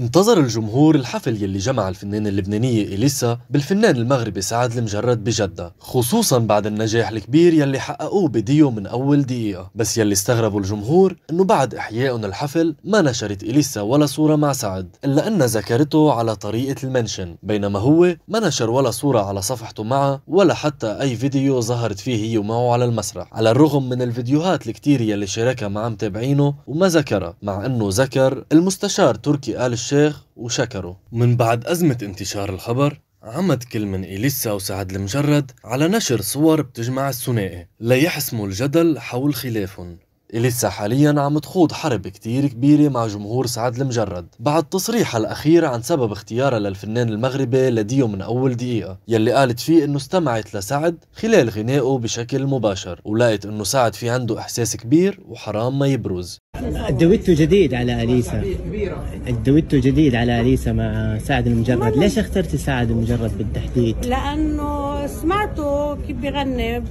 انتظر الجمهور الحفل يلي جمع الفنانة اللبنانية إليسا بالفنان المغربي سعد المجرد بجدة خصوصا بعد النجاح الكبير يلي حققوه بديو من أول دقيقة بس يلي استغربوا الجمهور أنه بعد إحيائهم الحفل ما نشرت إليسا ولا صورة مع سعد إلا أن ذكرته على طريقة المنشن بينما هو ما نشر ولا صورة على صفحته معه ولا حتى أي فيديو ظهرت فيه هي ومعه على المسرح على الرغم من الفيديوهات الكتير يلي شاركها مع متابعينه وما ذكرها مع أنه ذكر المستشار تركي آل الشيخ الشيخ وشكره من بعد أزمة انتشار الخبر عمد كل من إليسا وسعد المجرد على نشر صور بتجمع الثنائي ليحسموا الجدل حول خلافهم لسه حاليا عم تخوض حرب كتير كبيرة مع جمهور سعد المجرد بعد تصريحها الأخير عن سبب اختيارها للفنان المغربي لديو من أول دقيقة يلي قالت فيه أنه استمعت لسعد خلال غنائه بشكل مباشر ولقت أنه سعد في عنده إحساس كبير وحرام ما يبرز الدويتو جديد على أليسا الدويتو جديد على أليسا مع سعد المجرد ليش اخترتي سعد المجرد بالتحديد؟ لأنه سمعته كيف بغني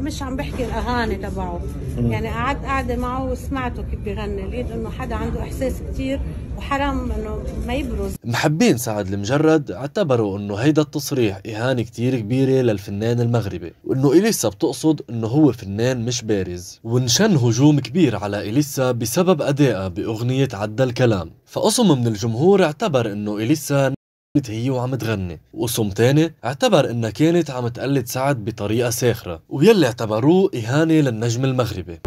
مش عم بحكي الأغاني تبعه يعني قعدت قاعدة معه وسمعته كيف بغني لقيت انه حدا عنده احساس كثير وحرام انه ما يبرز محبين سعد المجرد اعتبروا انه هيدا التصريح اهانة كتير كبيرة للفنان المغربي وانه اليسا بتقصد انه هو فنان مش بارز وانشن هجوم كبير على اليسا بسبب ادائها باغنية عدى الكلام فقسم من الجمهور اعتبر انه اليسا كانت هي وعم تغني وقسم تاني اعتبر انها كانت عم تقلد سعد بطريقة ساخرة ويلي اعتبروه اهانة للنجم المغربي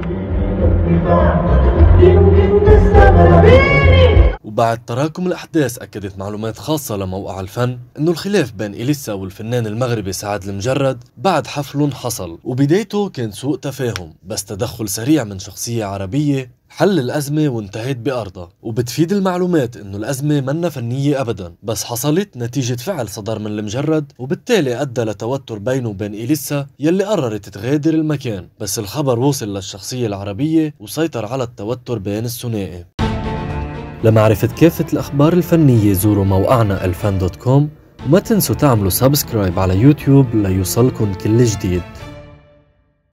وبعد تراكم الأحداث أكدت معلومات خاصة لموقع الفن أنه الخلاف بين إليسا والفنان المغربي سعد المجرد بعد حفل حصل وبدايته كان سوء تفاهم بس تدخل سريع من شخصية عربية حل الأزمة وانتهيت بأرضها وبتفيد المعلومات إنه الأزمة منا فنية أبدا بس حصلت نتيجة فعل صدر من المجرد وبالتالي أدى لتوتر بينه وبين إليسا يلي قررت تغادر المكان بس الخبر وصل للشخصية العربية وسيطر على التوتر بين الثنائي لمعرفة كافة الأخبار الفنية زوروا موقعنا الفان دوت كوم وما تنسوا تعملوا سبسكرايب على يوتيوب ليوصلكم كل جديد